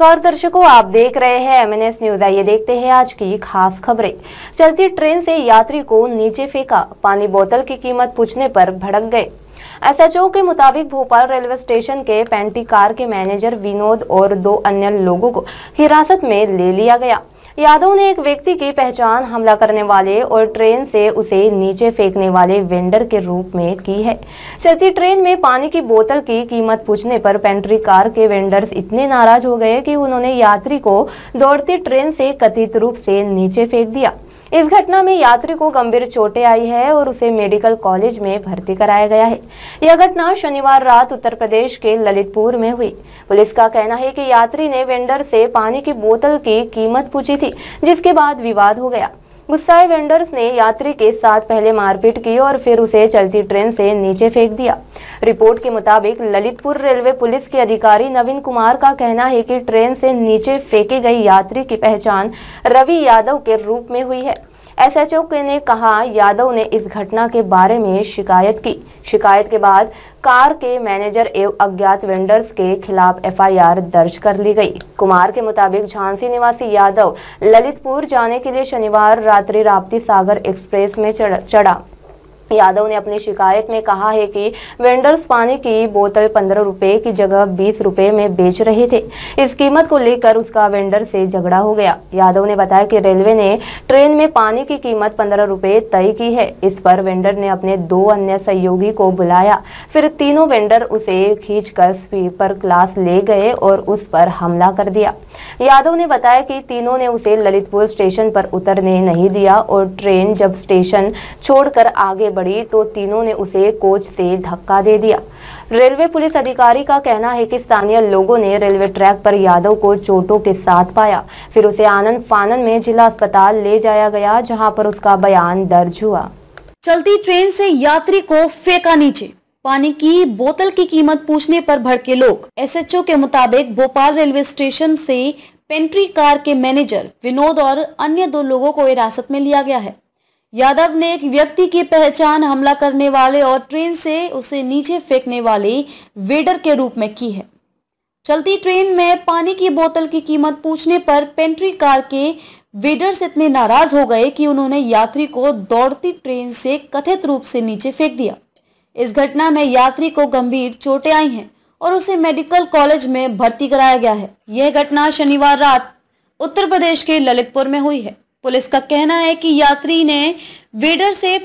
नमस्कार दर्शकों आप देख रहे हैं एमएनएस न्यूज आइए देखते हैं आज की खास खबरें चलती ट्रेन से यात्री को नीचे फेंका पानी बोतल की कीमत पूछने पर भड़क गए एसएचओ के मुताबिक भोपाल रेलवे स्टेशन के पेंटी कार के मैनेजर विनोद और दो अन्य लोगों को हिरासत में ले लिया गया यादव ने एक व्यक्ति की पहचान हमला करने वाले और ट्रेन से उसे नीचे फेंकने वाले वेंडर के रूप में की है चलती ट्रेन में पानी की बोतल की कीमत पूछने पर पेंट्री कार के वेंडर्स इतने नाराज हो गए कि उन्होंने यात्री को दौड़ती ट्रेन से कथित रूप से नीचे फेंक दिया इस घटना में यात्री को गंभीर चोटें आई है और उसे मेडिकल कॉलेज में भर्ती कराया गया है यह घटना शनिवार रात उत्तर प्रदेश के ललितपुर में हुई पुलिस का कहना है कि यात्री ने वेंडर से पानी की बोतल की कीमत पूछी थी जिसके बाद विवाद हो गया गुस्साए वेंडर्स ने यात्री के साथ पहले मारपीट की और फिर उसे चलती ट्रेन से नीचे फेंक दिया रिपोर्ट के मुताबिक ललितपुर रेलवे पुलिस के अधिकारी नवीन कुमार का कहना है कि ट्रेन से नीचे फेंके गई यात्री की पहचान रवि यादव के रूप में हुई है एसएचओ ने कहा यादव ने इस घटना के बारे में शिकायत की शिकायत के बाद कार के मैनेजर एवं अज्ञात वेंडर्स के खिलाफ एफआईआर दर्ज कर ली गई कुमार के मुताबिक झांसी निवासी यादव ललितपुर जाने के लिए शनिवार रात्रि राप्ती सागर एक्सप्रेस में चढ़ा यादव ने अपनी शिकायत में कहा है कि वेंडर्स पानी की बोतल पंद्रह रुपए की जगह बीस रुपए में बेच रहे थे इस कीमत को लेकर उसका वेंडर से झगड़ा हो गया यादव ने बताया कि रेलवे ने ट्रेन में पानी की कीमत पंद्रह रुपए तय की है इस पर वेंडर ने अपने दो अन्य सहयोगी को बुलाया फिर तीनों वेंडर उसे खींचकर स्वीपर क्लास ले गए और उस पर हमला कर दिया यादव ने बताया की तीनों ने उसे ललितपुर स्टेशन पर उतरने नहीं दिया और ट्रेन जब स्टेशन छोड़कर आगे बढ़ी तो तीनों ने उसे कोच से धक्का दे दिया रेलवे पुलिस अधिकारी का कहना है कि स्थानीय लोगों ने रेलवे ट्रैक पर यादव को चोटों के साथ पाया फिर उसे आनंद फानन में जिला अस्पताल ले जाया गया जहां पर उसका बयान दर्ज हुआ चलती ट्रेन से यात्री को फेंका नीचे पानी की बोतल की कीमत पूछने पर भड़के लोग एसएचओ के मुताबिक भोपाल रेलवे स्टेशन से पेंट्री कार के मैनेजर विनोद और अन्य दो लोगों को हिरासत में लिया गया है यादव ने एक व्यक्ति की पहचान हमला करने वाले और ट्रेन से उसे नीचे फेंकने वाले वेडर के रूप में की है चलती ट्रेन में पानी की बोतल की कीमत पूछने पर पेंट्री कार के वेडर्स इतने नाराज हो गए कि उन्होंने यात्री को दौड़ती ट्रेन से कथित रूप से नीचे फेंक दिया इस घटना में यात्री को गंभीर चोटें आई हैं और उसे मेडिकल कॉलेज में भर्ती कराया गया है यह घटना शनिवार रात उत्तर प्रदेश के ललितपुर में हुई है पुलिस का कहना है कि यात्री ने वेडर से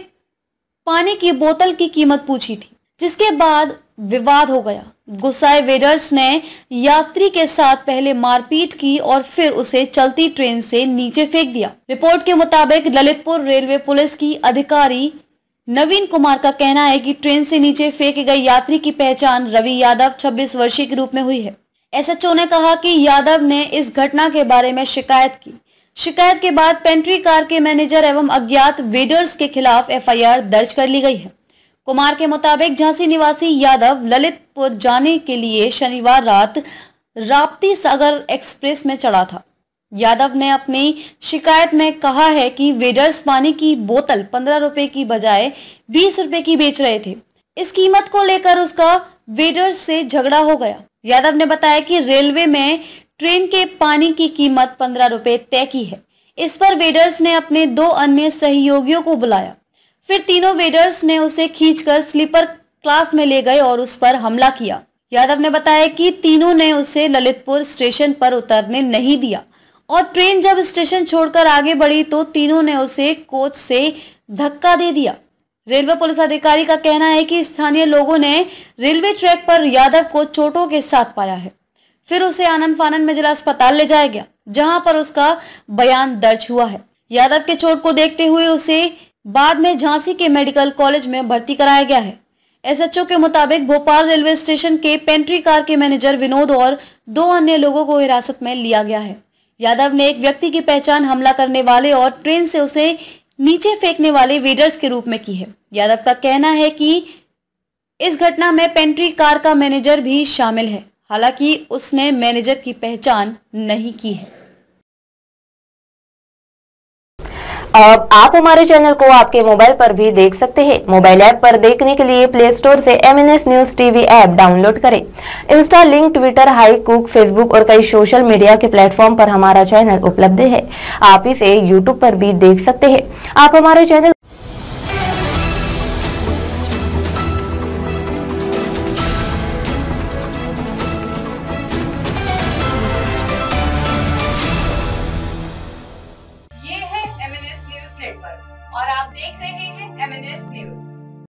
पानी की बोतल की कीमत पूछी थी जिसके बाद विवाद हो गया गुस्साए वेडर्स ने यात्री के साथ पहले मारपीट की और फिर उसे चलती ट्रेन से नीचे फेंक दिया रिपोर्ट के मुताबिक ललितपुर रेलवे पुलिस की अधिकारी नवीन कुमार का कहना है कि ट्रेन से नीचे फेंके गए यात्री की पहचान रवि यादव 26 वर्षीय के रूप में हुई है एसएचओ ने कहा कि यादव ने इस घटना के बारे में शिकायत की शिकायत के बाद पेंट्री कार के मैनेजर एवं अज्ञात वेडर्स के खिलाफ एफआईआर दर्ज कर ली गई है कुमार के मुताबिक झांसी निवासी यादव ललितपुर जाने के लिए शनिवार रात राप्ती सागर एक्सप्रेस में चढ़ा था यादव ने अपनी शिकायत में कहा है कि वेडर्स पानी की बोतल पंद्रह रुपए की बजाय बीस रुपए की बेच रहे थे इस कीमत को लेकर उसका वेडर्स से झगड़ा हो गया यादव ने बताया कि रेलवे में ट्रेन के पानी की कीमत पंद्रह रुपए तय की है इस पर वेडर्स ने अपने दो अन्य सहयोगियों को बुलाया फिर तीनों वेडर्स ने उसे खींचकर स्लीपर क्लास में ले गए और उस पर हमला किया यादव ने बताया कि तीनों ने उसे ललितपुर स्टेशन पर उतरने नहीं दिया और ट्रेन जब स्टेशन छोड़कर आगे बढ़ी तो तीनों ने उसे कोच से धक्का दे दिया रेलवे पुलिस अधिकारी का कहना है कि स्थानीय लोगों ने रेलवे ट्रैक पर यादव को चोटों के साथ पाया है फिर उसे आनंद फानंद में जिला अस्पताल ले जाया गया जहां पर उसका बयान दर्ज हुआ है यादव के चोट को देखते हुए उसे बाद में झांसी के मेडिकल कॉलेज में भर्ती कराया गया है एसएचओ के मुताबिक भोपाल रेलवे स्टेशन के पेंट्री कार के मैनेजर विनोद और दो अन्य लोगों को हिरासत में लिया गया है यादव ने एक व्यक्ति की पहचान हमला करने वाले और ट्रेन से उसे नीचे फेंकने वाले वेडर्स के रूप में की है यादव का कहना है कि इस घटना में पेंट्री कार का मैनेजर भी शामिल है हालांकि उसने मैनेजर की पहचान नहीं की है अब आप हमारे चैनल को आपके मोबाइल पर भी देख सकते हैं मोबाइल ऐप पर देखने के लिए प्ले स्टोर से M N S news TV app download करें इंस्टा लिंक ट्विटर हाई कुक फेसबुक और कई सोशल मीडिया के प्लेटफॉर्म पर हमारा चैनल उपलब्ध है आप इसे यूट्यूब पर भी देख सकते हैं आप हमारे चैनल